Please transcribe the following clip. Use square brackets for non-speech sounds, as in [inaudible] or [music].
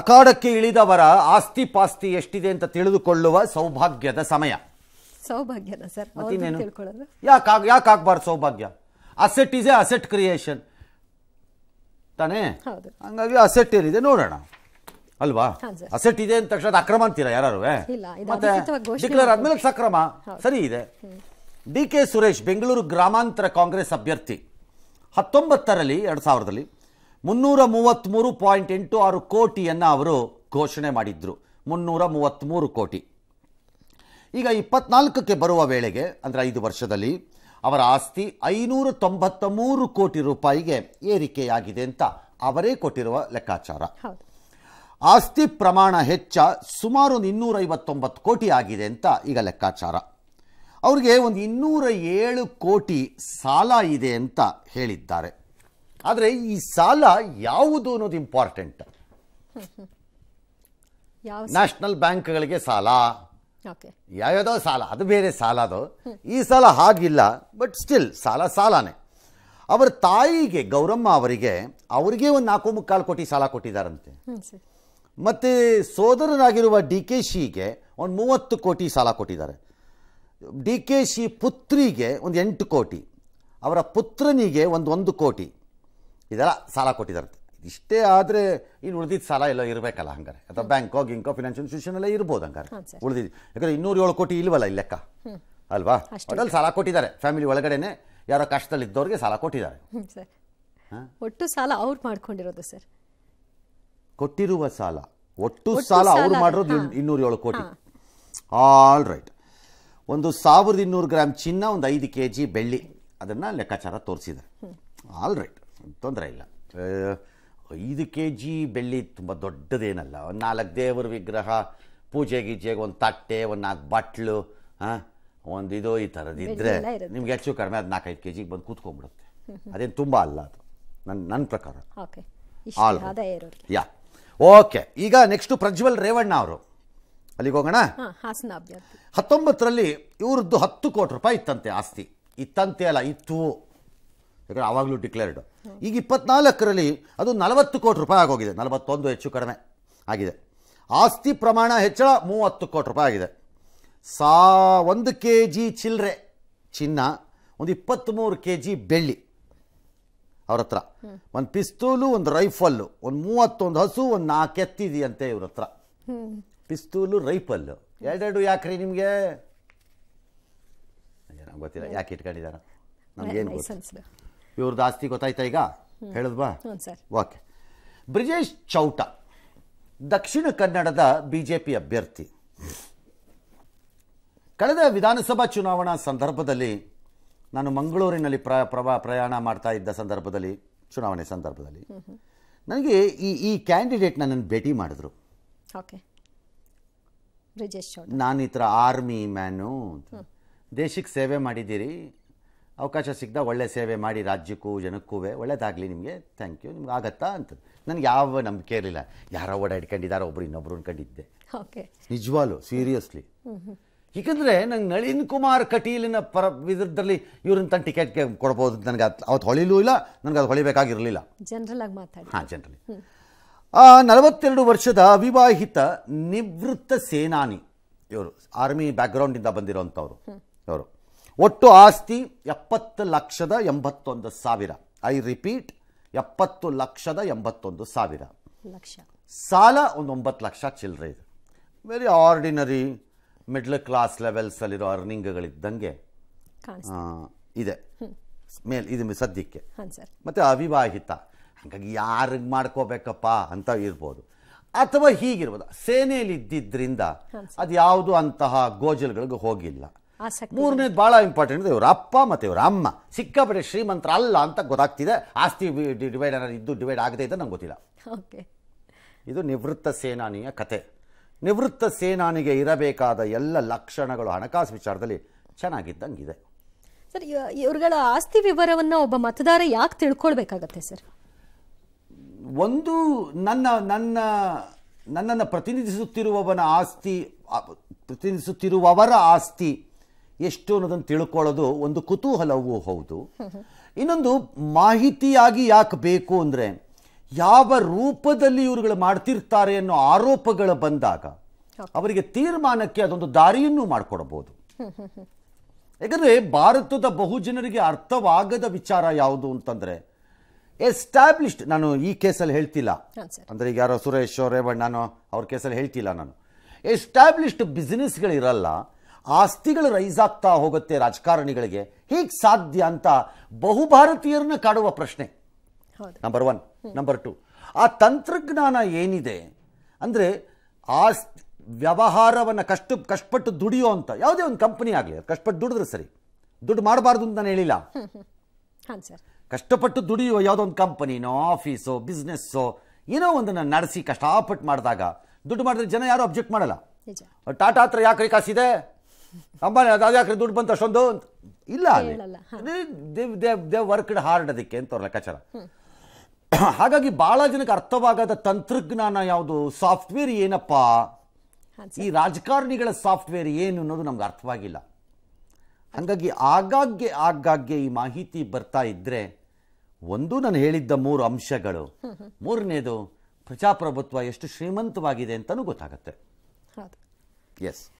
ಅಖಾಡಕ್ಕೆ ಇಳಿದವರ ಆಸ್ತಿ ಪಾಸ್ತಿ ಎಷ್ಟಿದೆ ಅಂತ ತಿಳಿದುಕೊಳ್ಳುವ ಸೌಭಾಗ್ಯದ ಸಮಯ ಸೌಭಾಗ್ಯದ ಸರ್ ಯಾಕೆ ಯಾಕೆ Saubhagya asset is a asset creation ತಾನೇ ಹಂಗಾಗಿ ಅಸೆಟ್ ಏನಿದೆ ನೋಡೋಣ ಅಲ್ವಾ ಅಸೆಟ್ ಇದೆ ಅಂತ ತಕ್ಷಣ ಅಕ್ರಮ ಅಂತೀರಾ ಯಾರು ಮತ್ತೆ ಡಿಕ್ಲೇರ್ ಆದ್ಮೇಲೆ ಸಕ್ರಮ ಸರಿ ಇದೆ ಡಿ ಕೆ ಸುರೇಶ್ ಬೆಂಗಳೂರು ಗ್ರಾಮಾಂತರ ಕಾಂಗ್ರೆಸ್ ಅಭ್ಯರ್ಥಿ ಹತ್ತೊಂಬತ್ತರಲ್ಲಿ ಎರಡ್ ಸಾವಿರದಲ್ಲಿ ಮುನ್ನೂರ ಮೂವತ್ತ್ಮೂರು ಪಾಯಿಂಟ್ ಎಂಟು ಆರು ಕೋಟಿಯನ್ನು ಅವರು ಘೋಷಣೆ ಮಾಡಿದ್ರು ಮುನ್ನೂರ ಮೂವತ್ತ್ಮೂರು ಕೋಟಿ ಈಗ ಇಪ್ಪತ್ನಾಲ್ಕಕ್ಕೆ ಬರುವ ವೇಳೆಗೆ ಅಂದರೆ ಐದು ವರ್ಷದಲ್ಲಿ ಅವರ ಆಸ್ತಿ ಐನೂರ ತೊಂಬತ್ತ ಮೂರು ಕೋಟಿ ರೂಪಾಯಿಗೆ ಏರಿಕೆಯಾಗಿದೆ ಅಂತ ಅವರೇ ಕೊಟ್ಟಿರುವ ಲೆಕ್ಕಾಚಾರ ಆಸ್ತಿ ಪ್ರಮಾಣ ಹೆಚ್ಚ ಸುಮಾರು ಒಂದು ಇನ್ನೂರೈವತ್ತೊಂಬತ್ತು ಕೋಟಿ ಆಗಿದೆ ಅಂತ ಈಗ ಲೆಕ್ಕಾಚಾರ ಅವರಿಗೆ ಒಂದು ಇನ್ನೂರ ಏಳು ಕೋಟಿ ಸಾಲ ಇದೆ ಅಂತ ಹೇಳಿದ್ದಾರೆ ಆದರೆ ಈ ಸಾಲ ಯಾವುದು ಅನ್ನೋದು ಇಂಪಾರ್ಟೆಂಟ್ ನ್ಯಾಷನಲ್ ಬ್ಯಾಂಕ್ಗಳಿಗೆ ಸಾಲ ಯಾವ್ಯಾವುದೋ ಸಾಲ ಅದು ಬೇರೆ ಸಾಲ ಅದು ಈ ಸಾಲ ಹಾಗಿಲ್ಲ ಬಟ್ ಸ್ಟಿಲ್ ಸಾಲ ಸಾಲನೇ ಅವರ ತಾಯಿಗೆ ಗೌರಮ್ಮ ಅವರಿಗೆ ಅವರಿಗೆ ಒಂದು ನಾಲ್ಕು ಮುಕ್ಕಾಲು ಕೋಟಿ ಸಾಲ ಕೊಟ್ಟಿದ್ದಾರಂತೆ ಮತ್ತು ಸೋದರನಾಗಿರುವ ಡಿ ಕೆ ಶಿಗೆ ಒಂದು ಮೂವತ್ತು ಕೋಟಿ ಸಾಲ ಕೊಟ್ಟಿದ್ದಾರೆ ಡಿ ಕೆ ಶಿ ಪುತ್ರಿಗೆ ಒಂದು ಎಂಟು ಕೋಟಿ ಅವರ ಪುತ್ರನಿಗೆ ಒಂದು ಒಂದು ಕೋಟಿ ಇದೆಲ್ಲ ಸಾಲ ಕೊಟ್ಟಿದ್ದಾರೆ ಇಷ್ಟೇ ಆದರೆ ಇನ್ನು ಉಳಿದಿದ್ದ ಸಾಲ ಎಲ್ಲ ಇರಬೇಕಲ್ಲ ಹಂಗಾರೆ ಅಥವಾ ಹೋಗಿ ಗಿಂಕೋ ಫಿನಾನ್ಷಿಯಲ್ ಇನ್ಸ್ಟಿಟ್ಯೂಷನ್ ಎಲ್ಲ ಇರ್ಬೋದು ಹಂಗಾರೆ ಉಳಿದಿದ್ದು ಯಾಕಂದ್ರೆ ಏಳು ಕೋಟಿ ಇಲ್ವಲ್ಲ ಈ ಲೆಕ್ಕ ಅಲ್ವಾ ಅದ್ರಲ್ಲಿ ಸಾಲ ಕೊಟ್ಟಿದ್ದಾರೆ ಫ್ಯಾಮಿಲಿ ಒಳಗಡೆನೆ ಯಾರೋ ಕಷ್ಟದಲ್ಲಿ ಇದ್ದವ್ರಿಗೆ ಸಾಲ ಕೊಟ್ಟಿದ್ದಾರೆ ಒಟ್ಟು ಸಾಲ ಅವ್ರು ಮಾಡ್ಕೊಂಡಿರೋದು ಸರ್ ಕೊಟ್ಟಿರುವ ಸಾಲ ಒಟ್ಟು ಸಾಲ ಅವ್ರು ಮಾಡಿರೋದು ಏಳು ಕೋಟಿ ಆಲ್ ರೈಟ್ ಒಂದು ಸಾವಿರದ ಇನ್ನೂರು ಗ್ರಾಮ್ ಚಿನ್ನ ಒಂದು ಐದು ಕೆ ಜಿ ಬೆಳ್ಳಿ ಅದನ್ನು ಲೆಕ್ಕಾಚಾರ ತೋರಿಸಿದ್ದಾರೆ ಆಲ್ ರೈಟ್ ತೊಂದರೆ ಇಲ್ಲ ಐದು ಕೆ ಜಿ ಬೆಳ್ಳಿ ತುಂಬ ದೊಡ್ಡದೇನಲ್ಲ ಒಂದು ನಾಲ್ಕು ದೇವರ ವಿಗ್ರಹ ಪೂಜೆ ಗೀಜೆಗೆ ಒಂದು ತಟ್ಟೆ ಒಂದು ನಾಲ್ಕು ಬಟ್ಲು ಹಾಂ ಒಂದು ಇದು ಈ ಥರದಿದ್ದರೆ ನಿಮ್ಗೆ ಹೆಚ್ಚು ಕಡಿಮೆ ಅದು ನಾಲ್ಕೈದು ಕೆ ಜಿಗೆ ಬಂದು ಕೂತ್ಕೊಂಡ್ಬಿಡುತ್ತೆ ಅದೇನು ತುಂಬ ಅಲ್ಲ ಅದು ನನ್ನ ನನ್ನ ಪ್ರಕಾರ ಯಾ ಓಕೆ ಈಗ ನೆಕ್ಸ್ಟು ಪ್ರಜ್ವಲ್ ರೇವಣ್ಣ ಅವರು ಅಲ್ಲಿಗೆ ಹೋಗೋಣ ಹತ್ತೊಂಬತ್ತರಲ್ಲಿ ಇವ್ರದ್ದು ಹತ್ತು ಕೋಟಿ ರೂಪಾಯಿ ಇತ್ತಂತೆ ಆಸ್ತಿ ಇತ್ತಂತೆ ಅಲ್ಲ ಇತ್ತು ಯಾಕಂದರೆ ಆವಾಗಲೂ ಡಿಕ್ಲೇರ್ಡ್ ಈಗ ಇಪ್ಪತ್ನಾಲ್ಕರಲ್ಲಿ ಅದು ನಲವತ್ತು ಕೋಟಿ ರೂಪಾಯಿ ಆಗೋಗಿದೆ ನಲವತ್ತೊಂದು ಹೆಚ್ಚು ಕಡಿಮೆ ಆಗಿದೆ ಆಸ್ತಿ ಪ್ರಮಾಣ ಹೆಚ್ಚಳ ಮೂವತ್ತು ಕೋಟಿ ರೂಪಾಯಿ ಆಗಿದೆ ಸಾ ಒಂದು ಕೆ ಜಿ ಚಿಲ್ಲರೆ ಚಿನ್ನ ಒಂದು ಇಪ್ಪತ್ತ್ಮೂರು ಕೆ ಜಿ ಬೆಳ್ಳಿ ಅವ್ರ ಹತ್ರ ಒಂದು ಪಿಸ್ತೂಲು ಒಂದು ರೈಫಲ್ಲು ಒಂದು ಮೂವತ್ತೊಂದು ಹಸು ಒಂದು ನಾಲ್ಕು ಎತ್ತಿದೆಯಂತೆ ಇವ್ರ ಹತ್ರ ಪಿಸ್ತೂಲು ರೈಫಲ್ಲು ಎರಡೆರಡು ಯಾಕ್ರಿ ನಿಮಗೆ ಗೊತ್ತಿಲ್ಲ ಯಾಕೆ ಇಟ್ಕೊಂಡಿದಾರ ನಮ್ಗೇನು ಗೊತ್ತಿಲ್ಲ ಇವ್ರದ್ದು ಆಸ್ತಿ ಗೊತ್ತಾಯ್ತಾ ಈಗ ಹೇಳಿದ್ವಾ ಓಕೆ ಬ್ರಿಜೇಶ್ ಚೌಟ ದಕ್ಷಿಣ ಕನ್ನಡದ ಬಿ ಜೆ ಪಿ ಅಭ್ಯರ್ಥಿ ಕಳೆದ ವಿಧಾನಸಭಾ ಚುನಾವಣಾ ಸಂದರ್ಭದಲ್ಲಿ ನಾನು ಮಂಗಳೂರಿನಲ್ಲಿ ಪ್ರ ಪ್ರವಾ ಪ್ರಯಾಣ ಮಾಡ್ತಾ ಇದ್ದ ಸಂದರ್ಭದಲ್ಲಿ ಚುನಾವಣೆ ಸಂದರ್ಭದಲ್ಲಿ ನನಗೆ ಈ ಈ ಕ್ಯಾಂಡಿಡೇಟ್ ನನ್ನನ್ನು ಭೇಟಿ ಮಾಡಿದ್ರು ಓಕೆ ನಾನು ಈ ಥರ ಆರ್ಮಿ ಮ್ಯಾನು ದೇಶಕ್ಕೆ ಸೇವೆ ಮಾಡಿದ್ದೀರಿ ಅವಕಾಶ ಸಿಕ್ಕಿದಾಗ ಒಳ್ಳೆ ಸೇವೆ ಮಾಡಿ ರಾಜ್ಯಕ್ಕೂ ಜನಕ್ಕೂ ಒಳ್ಳೇದಾಗಲಿ ನಿಮಗೆ ಥ್ಯಾಂಕ್ ಯು ನಿಮ್ಗೆ ಆಗತ್ತಾ ಅಂತ ನನಗೆ ಯಾವ ನಂಬಿಕೆ ಇರಲಿಲ್ಲ ಯಾರೋ ಓಡಾಡ್ಕೊಂಡಿದ್ದಾರೆ ಒಬ್ರು ಇನ್ನೊಬ್ರು ಅನ್ಕೊಂಡಿದ್ದೆ ನಿಜವಾಲು ಸೀರಿಯಸ್ಲಿ ಏಕೆಂದ್ರೆ ನಂಗೆ ನಳಿನ್ ಕುಮಾರ್ ಕಟೀಲಿನ ಪರ ವಿಧದಲ್ಲಿ ಇವ್ರನ್ನ ತನ್ನ ಟಿಕೆಟ್ ಕೊಡ್ಬೋದು ನನಗೆ ಅದು ಅವತ್ತು ಹೊಳಿಲೂ ಇಲ್ಲ ನನಗೆ ಅದು ಹೊಳಿಬೇಕಾಗಿರಲಿಲ್ಲ ಜನರಲ್ ಆಗಿ ಮಾತಾಡಿ ಹಾಂ ಜನರಲಿ ನಲವತ್ತೆರಡು ವರ್ಷದ ಅವಿವಾಹಿತ ನಿವೃತ್ತ ಸೇನಾನಿ ಇವರು ಆರ್ಮಿ ಬ್ಯಾಕ್ಗ್ರೌಂಡಿಂದ ಬಂದಿರೋವಂಥವ್ರು ಅವರು ಒಟ್ಟು ಆಸ್ತಿ ಎಪ್ಪತ್ತು ಲಕ್ಷದ ಎಂಬತ್ತೊಂದು ಸಾವಿರ ಐ ರಿಪೀಟ್ ಎಪ್ಪತ್ತು ಲಕ್ಷದ ಎಂಬತ್ತೊಂದು ಸಾವಿರ ಲಕ್ಷ ಸಾಲ ಒಂದು ಒಂಬತ್ತು ಲಕ್ಷ ಚಿಲ್ಲರೆ ಇದೆ ವೆರಿ ಆರ್ಡಿನರಿ ಮಿಡ್ಲ್ ಕ್ಲಾಸ್ ಲೆವೆಲ್ಸಲ್ಲಿರೋ ಅರ್ನಿಂಗ್ಗಳಿದ್ದಂಗೆ ಇದೆ ಮೇಲ್ ಇದು ಸದ್ಯಕ್ಕೆ ಮತ್ತು ಅವಿವಾಹಿತ ಹಾಗಾಗಿ ಯಾರಿಗೆ ಮಾಡ್ಕೋಬೇಕಪ್ಪ ಅಂತ ಇರ್ಬೋದು ಅಥವಾ ಹೀಗಿರ್ಬೋದು ಸೇನೆಯಲ್ಲಿ ಇದ್ದಿದ್ದರಿಂದ ಅದು ಯಾವುದು ಅಂತಹ ಗೋಜಲ್ಗಳಿಗೆ ಹೋಗಿಲ್ಲ ಮೂರನೇದು ಭಾಳ ಇಂಪಾರ್ಟೆಂಟ್ ಇವರು ಅಪ್ಪ ಮತ್ತು ಇವರ ಅಮ್ಮ ಸಿಕ್ಕಾಪಟ್ಟೆ ಶ್ರೀಮಂತರ ಅಲ್ಲ ಅಂತ ಗೊತ್ತಾಗ್ತಿದೆ ಆಸ್ತಿ ಡಿವೈಡ್ ಅನ್ನೋ ಇದ್ದು ಡಿವೈಡ್ ಆಗದೆ ಇದೆ ನಂಗೆ ಗೊತ್ತಿಲ್ಲ ಓಕೆ ಇದು ನಿವೃತ್ತ ಸೇನಾನಿಯ ಕತೆ ನಿವೃತ್ತ ಸೇನಾನಿಗೆ ಇರಬೇಕಾದ ಎಲ್ಲ ಲಕ್ಷಣಗಳು ಹಣಕಾಸು ವಿಚಾರದಲ್ಲಿ ಚೆನ್ನಾಗಿದ್ದಂಗಿದೆ ಸರ್ ಇವರುಗಳ ಆಸ್ತಿ ವಿವರವನ್ನು ಒಬ್ಬ ಮತದಾರ ಯಾಕೆ ತಿಳ್ಕೊಳ್ಬೇಕಾಗತ್ತೆ ಸರ್ ಒಂದು ನನ್ನ ನನ್ನ ನನ್ನನ್ನು ಪ್ರತಿನಿಧಿಸುತ್ತಿರುವವನ ಆಸ್ತಿ ಪ್ರತಿನಿಧಿಸುತ್ತಿರುವವರ ಆಸ್ತಿ ಎಷ್ಟು ಅನ್ನೋದನ್ನು ತಿಳ್ಕೊಳ್ಳೋದು ಒಂದು ಕುತೂಹಲವೂ ಹೌದು ಇನ್ನೊಂದು ಮಾಹಿತಿಯಾಗಿ ಯಾಕೆ ಬೇಕು ಅಂದರೆ ಯಾವ ರೂಪದಲ್ಲಿ ಇವ್ರುಗಳು ಮಾಡ್ತಿರ್ತಾರೆ ಅನ್ನೋ ಆರೋಪಗಳು ಬಂದಾಗ ಅವರಿಗೆ ತೀರ್ಮಾನಕ್ಕೆ ಅದೊಂದು ದಾರಿಯನ್ನು ಮಾಡಿಕೊಡಬಹುದು ಯಾಕಂದರೆ ಭಾರತದ ಬಹುಜನರಿಗೆ ಅರ್ಥವಾಗದ ವಿಚಾರ ಯಾವುದು ಅಂತಂದರೆ ಎಸ್ಟಾಬ್ಲಿಷ್ಡ್ ನಾನು ಈ ಕೇಸಲ್ಲಿ ಹೇಳ್ತಿಲ್ಲ ಅಂದರೆ ಈಗ ಯಾರೋ ಸುರೇಶ್ ರೇವಣ್ಣ ನಾನು ಅವ್ರ ಕೇಸಲ್ಲಿ ಹೇಳ್ತಿಲ್ಲ ನಾನು ಎಸ್ಟಾಬ್ಲಿಷ್ಡ್ ಬಿಸ್ನೆಸ್ಗಳಿರಲ್ಲ ಆಸ್ತಿಗಳು ರೈಸ್ ಆಗ್ತಾ ಹೋಗುತ್ತೆ ರಾಜಕಾರಣಿಗಳಿಗೆ ಹೀಗೆ ಸಾಧ್ಯ ಅಂತ ಬಹುಭಾರತೀಯರನ್ನ ಕಾಡುವ ಪ್ರಶ್ನೆ ನಂಬರ್ ಒನ್ ನಂಬರ್ ಟು ಆ ತಂತ್ರಜ್ಞಾನ ಏನಿದೆ ಅಂದರೆ ಆಸ್ತಿ ವ್ಯವಹಾರವನ್ನು ಕಷ್ಟ ಕಷ್ಟಪಟ್ಟು ದುಡಿಯೋ ಅಂತ ಯಾವುದೇ ಒಂದು ಕಂಪನಿ ಆಗಲಿ ಕಷ್ಟಪಟ್ಟು ದುಡಿದ್ರೆ ಸರಿ ದುಡ್ಡು ಮಾಡಬಾರ್ದು ಅಂತ ನಾನು ಹೇಳಿಲ್ಲ ಕಷ್ಟಪಟ್ಟು ದುಡಿಯುವ ಯಾವುದೋ ಒಂದು ಕಂಪನಿನೋ ಆಫೀಸೋ ಬಿಸ್ನೆಸ್ಸೋ ಏನೋ ಒಂದನ್ನು ನಡೆಸಿ ಕಷ್ಟಪಟ್ಟು ಮಾಡಿದಾಗ ದುಡ್ಡು ಮಾಡಿದ್ರೆ ಜನ ಯಾರು ಅಬ್ಜೆಕ್ಟ್ ಮಾಡಲ್ಲ ಟಾಟಾ ಹತ್ರ ಯಾಕೆ ಕಾಸಿದೆ ಅಂಬಾನಿ ಅದು ಯಾಕೆ ದುಡ್ಡು ಬಂತು ಅಷ್ಟೊಂದು ಅಂತ ಇಲ್ಲ ದೇ ವರ್ಕ್ಡ್ ಹಾರ್ಡ್ ಅದಕ್ಕೆ ಅಂತ ಅವ್ರ ಲೆಕ್ಕಾಚಾರ [clears throat] ಹಾಗಾಗಿ ಬಹಳ ಜನಕ್ಕೆ ಅರ್ಥವಾಗದ ತಂತ್ರಜ್ಞಾನ ಯಾವುದು ಸಾಫ್ಟ್ವೇರ್ ಏನಪ್ಪ ಈ ರಾಜಕಾರಣಿಗಳ ಸಾಫ್ಟ್ವೇರ್ ಏನು ಅನ್ನೋದು ನಮ್ಗೆ ಅರ್ಥವಾಗಿಲ್ಲ ಹಾಗಾಗಿ ಆಗಾಗ್ಗೆ ಆಗಾಗ್ಗೆ ಈ ಮಾಹಿತಿ ಬರ್ತಾ ಇದ್ರೆ ಒಂದು ನಾನು ಹೇಳಿದ್ದ ಮೂರು ಅಂಶಗಳು ಮೂರನೇದು ಪ್ರಜಾಪ್ರಭುತ್ವ ಎಷ್ಟು ಶ್ರೀಮಂತವಾಗಿದೆ ಅಂತಲೂ ಗೊತ್ತಾಗುತ್ತೆ ಎಸ್